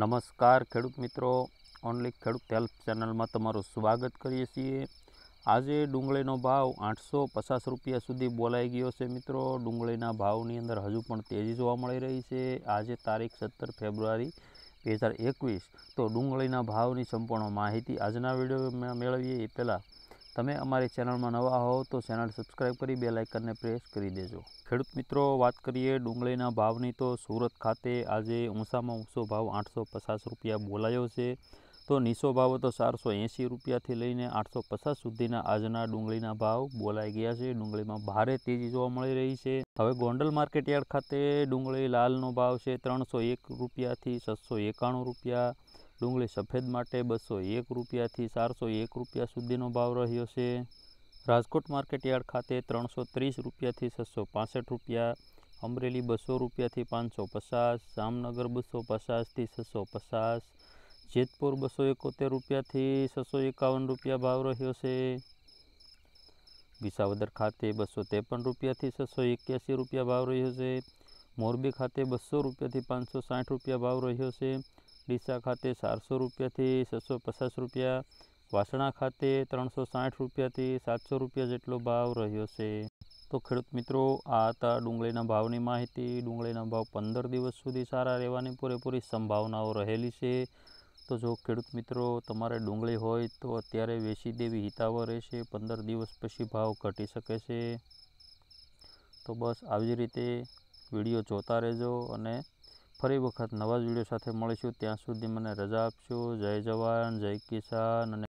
નમસ્કાર ખેડૂત મિત્રો ઓનલી ખેડૂત હેલ્પ ચેનલમાં તમારું સ્વાગત કરીએ છીએ આજે ડુંગળીનો ભાવ આઠસો પચાસ રૂપિયા સુધી બોલાઈ ગયો છે મિત્રો ડુંગળીના ભાવની અંદર હજુ પણ તેજી જોવા મળી રહી છે આજે તારીખ સત્તર ફેબ્રુઆરી બે હજાર એકવીસ તો ડુંગળીના ભાવની સંપૂર્ણ માહિતી આજના વિડીયોમાં મેળવીએ એ પહેલાં તમે અમારી ચેનલમાં નવા હો તો ચેનલ સબસ્ક્રાઈબ કરી બે લાઇકનને પ્રેસ કરી દેજો ખેડૂત મિત્રો વાત કરીએ ડુંગળીના ભાવની તો સુરત ખાતે આજે ઊંસામાં ઊંચો ભાવ આઠસો પચાસ રૂપિયા બોલાયો છે તો નીચો ભાવ તો ચારસો એંસી રૂપિયાથી લઈને આઠસો પચાસ સુધીના આજના ડુંગળીના ભાવ બોલાઈ ગયા છે ડુંગળીમાં ભારે તેજી જોવા મળી રહી છે હવે ગોંડલ માર્કેટયાર્ડ ખાતે ડુંગળી લાલનો ભાવ છે ત્રણસો એક રૂપિયાથી છસો એકાણું રૂપિયા ડુંગળી સફેદ માટે બસો એક રૂપિયાથી ચારસો એક રૂપિયા સુધીનો ભાવ રહ્યો છે રાજકોટ માર્કેટયાર્ડ ખાતે ત્રણસો ત્રીસ રૂપિયાથી છસો પાસઠ રૂપિયા અમરેલી બસો રૂપિયાથી પાંચસો પચાસ જામનગર બસો પચાસથી છસો પચાસ જેતપુર બસો એકોતેર રૂપિયાથી છસો એકાવન રૂપિયા ભાવ રહ્યો છે વિસાવદર ખાતે બસો ત્રેપન રૂપિયાથી છસો એક્યાસી રૂપિયા ભાવ રહ્યો છે મોરબી ખાતે બસો રૂપિયાથી પાંચસો સાઠ રૂપિયા ભાવ રહ્યો છે ડીસા ખાતે ચારસો રૂપિયાથી છસો પચાસ રૂપિયા વાસણા ખાતે ત્રણસો સાઠ રૂપિયાથી સાતસો રૂપિયા જેટલો ભાવ રહ્યો છે તો ખેડૂત મિત્રો આ હતા ડુંગળીના ભાવની માહિતી ડુંગળીના ભાવ પંદર દિવસ સુધી સારા રહેવાની પૂરેપૂરી સંભાવનાઓ રહેલી છે તો જો ખેડૂત મિત્રો તમારે ડુંગળી હોય તો અત્યારે વેચી દેવી હિતાવ રહેશે પંદર દિવસ પછી ભાવ ઘટી શકે છે તો બસ આવી રીતે વિડીયો જોતા રહેજો અને ફરી વખત નવા જ વિડીયો સાથે મળીશું ત્યાં સુધી મને રજા આપશો જય જવાન જય કિસાન અને